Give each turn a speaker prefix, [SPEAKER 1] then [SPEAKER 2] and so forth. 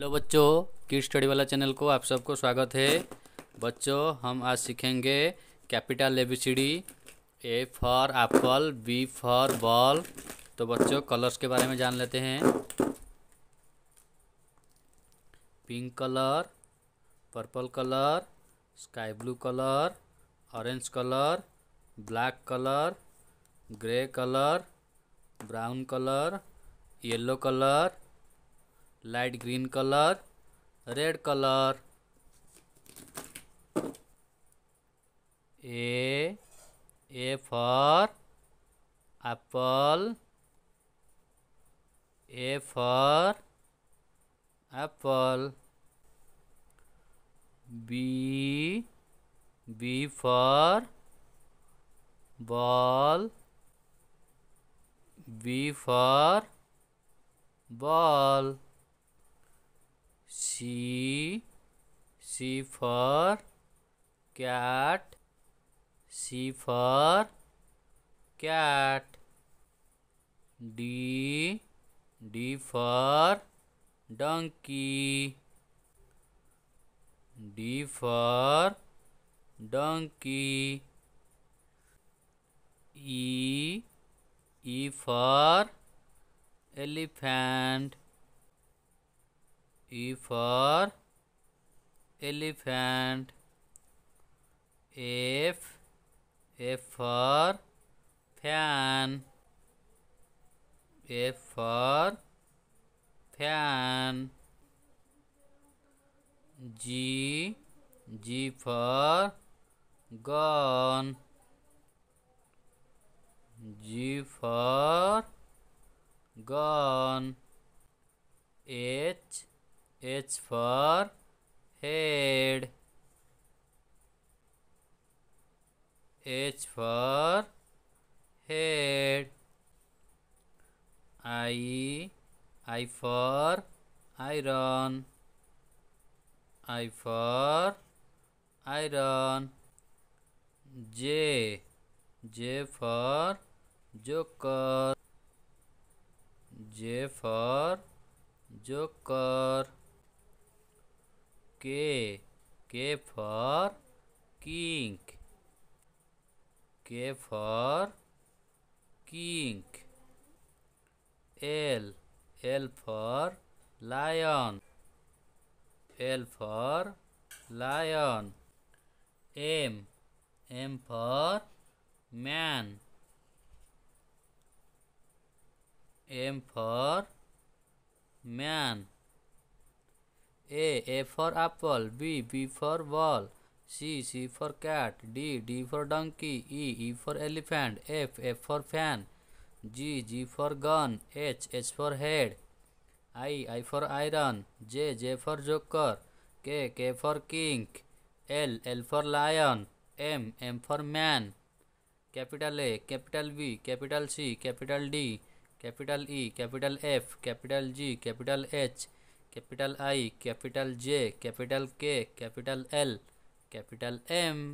[SPEAKER 1] Hello बच्चों की study वाला चैनल को आप सबको स्वागत है बच्चों हम आज सीखेंगे capital A B C D A for apple B for ball तो बच्चों कलर्स के बारे में जान लेते हैं pink colour purple colour sky blue colour orange colour black colour grey colour brown colour yellow colour light green colour red colour A A for apple A for apple B B for ball B for ball C C for cat C for cat D D for donkey D for donkey E E for elephant E for elephant. F, F for fan. F for fan. G, G for gun, G for gun, H H for head. H for head. I I for iron. I for iron. J J for joker. J for joker. K. K for king. K for king. L. L for lion. L for lion. M. M for man. M for man. A. A for apple. B. B for ball. C. C for cat. D. D for donkey. E. E for elephant. F. F for fan. G. G for gun. H. H for head. I. I for iron. J. J for joker. K. K for king. L. L for lion. M. M for man. Capital A. Capital B. Capital C. Capital D. Capital E. Capital F. Capital G. Capital H. Capital I capital J capital K capital L capital M